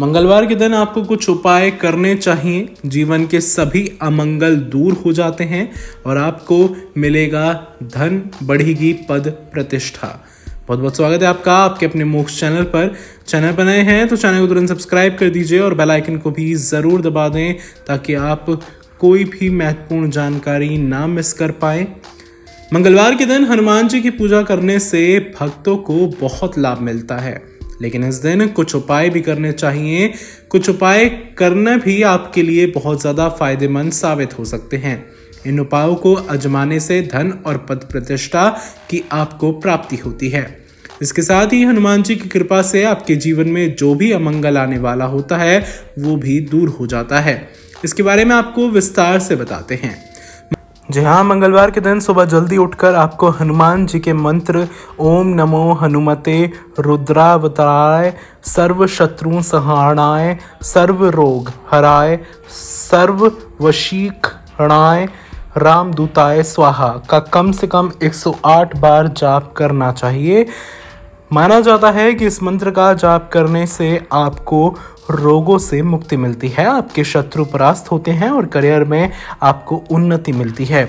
मंगलवार के दिन आपको कुछ उपाय करने चाहिए जीवन के सभी अमंगल दूर हो जाते हैं और आपको मिलेगा धन बढ़ेगी पद प्रतिष्ठा बहुत बहुत स्वागत है आपका आपके अपने मोक्ष चैनल पर चैनल पर नए हैं तो चैनल को तुरंत सब्सक्राइब कर दीजिए और बेल आइकन को भी ज़रूर दबा दें ताकि आप कोई भी महत्वपूर्ण जानकारी ना मिस कर पाए मंगलवार के दिन हनुमान जी की पूजा करने से भक्तों को बहुत लाभ मिलता है लेकिन इस दिन कुछ उपाय भी करने चाहिए कुछ उपाय करना भी आपके लिए बहुत ज़्यादा फायदेमंद साबित हो सकते हैं इन उपायों को अजमाने से धन और पद प्रतिष्ठा की आपको प्राप्ति होती है इसके साथ ही हनुमान जी की कृपा से आपके जीवन में जो भी अमंगल आने वाला होता है वो भी दूर हो जाता है इसके बारे में आपको विस्तार से बताते हैं जी हाँ मंगलवार के दिन सुबह जल्दी उठकर आपको हनुमान जी के मंत्र ओम नमो हनुमते रुद्रावताय सर्व शत्रु सहाणाय सर्व रोग हराय सर्व राम रामदूताय स्वाहा का कम से कम 108 बार जाप करना चाहिए माना जाता है कि इस मंत्र का जाप करने से आपको रोगों से मुक्ति मिलती है आपके शत्रु परास्त होते हैं और करियर में आपको उन्नति मिलती है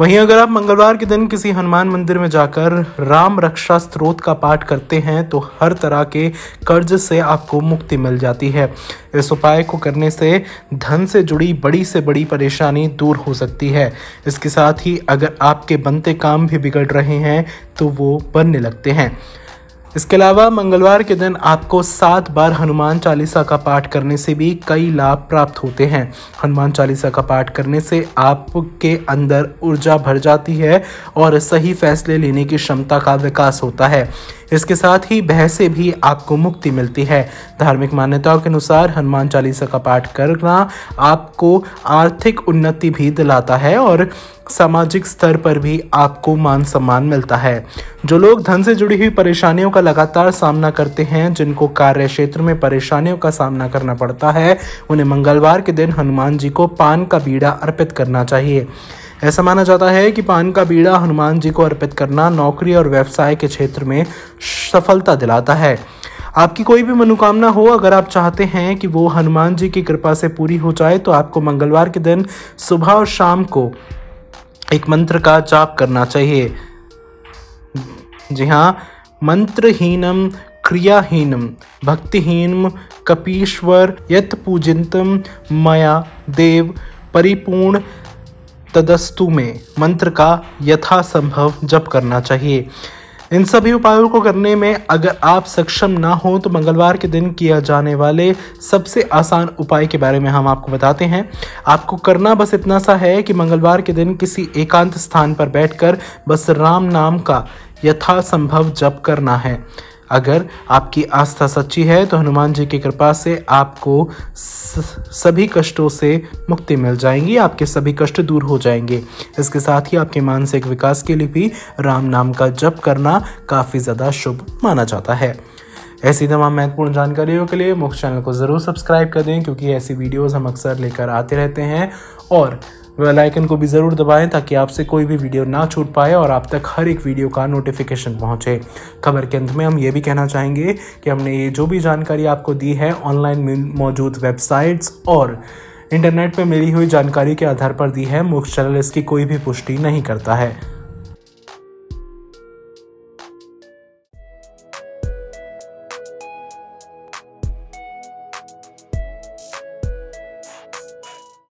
वहीं अगर आप मंगलवार के दिन किसी हनुमान मंदिर में जाकर राम रक्षा स्त्रोत का पाठ करते हैं तो हर तरह के कर्ज से आपको मुक्ति मिल जाती है इस उपाय को करने से धन से जुड़ी बड़ी से बड़ी परेशानी दूर हो सकती है इसके साथ ही अगर आपके बनते काम भी बिगड़ रहे हैं तो वो बनने लगते हैं इसके अलावा मंगलवार के दिन आपको सात बार हनुमान चालीसा का पाठ करने से भी कई लाभ प्राप्त होते हैं हनुमान चालीसा का पाठ करने से आपके अंदर ऊर्जा भर जाती है और सही फैसले लेने की क्षमता का विकास होता है इसके साथ ही भय से भी आपको मुक्ति मिलती है धार्मिक मान्यताओं के अनुसार हनुमान चालीसा का पाठ करना आपको आर्थिक उन्नति भी दिलाता है और सामाजिक स्तर पर भी आपको मान सम्मान मिलता है जो लोग धन से जुड़ी हुई परेशानियों का लगातार सामना करते हैं जिनको कार्य क्षेत्र में परेशानियों का सामना करना पड़ता है उन्हें मंगलवार के दिन हनुमान जी को पान का बीड़ा अर्पित करना चाहिए ऐसा माना जाता है कि पान का बीड़ा हनुमान जी को अर्पित करना नौकरी और व्यवसाय के क्षेत्र में सफलता दिलाता है आपकी कोई भी मनोकामना हो अगर आप चाहते हैं कि वो हनुमान जी की कृपा से पूरी हो जाए तो आपको मंगलवार के दिन सुबह और शाम को एक मंत्र का जाप करना चाहिए जी हाँ मंत्रहीनम क्रियाहीनम भक्तिहीनम कपीश्वर यत पूजितम मया देव परिपूर्ण तदस्तु में मंत्र का यथासंभव जप करना चाहिए इन सभी उपायों को करने में अगर आप सक्षम ना हो तो मंगलवार के दिन किया जाने वाले सबसे आसान उपाय के बारे में हम आपको बताते हैं आपको करना बस इतना सा है कि मंगलवार के दिन किसी एकांत स्थान पर बैठकर बस राम नाम का यथासंभव जप करना है अगर आपकी आस्था सच्ची है तो हनुमान जी की कृपा से आपको सभी कष्टों से मुक्ति मिल जाएंगी आपके सभी कष्ट दूर हो जाएंगे इसके साथ ही आपके मानसिक विकास के लिए भी राम नाम का जप करना काफ़ी ज़्यादा शुभ माना जाता है ऐसी तमाम महत्वपूर्ण जानकारियों के लिए मुख्य चैनल को ज़रूर सब्सक्राइब कर दें क्योंकि ऐसी वीडियोस हम अक्सर लेकर आते रहते हैं और बेल आइकन को भी ज़रूर दबाएं ताकि आपसे कोई भी वीडियो ना छूट पाए और आप तक हर एक वीडियो का नोटिफिकेशन पहुंचे खबर के अंत में हम ये भी कहना चाहेंगे कि हमने ये जो भी जानकारी आपको दी है ऑनलाइन मौजूद वेबसाइट्स और इंटरनेट पर मिली हुई जानकारी के आधार पर दी है मुख्य चैनल इसकी कोई भी पुष्टि नहीं करता है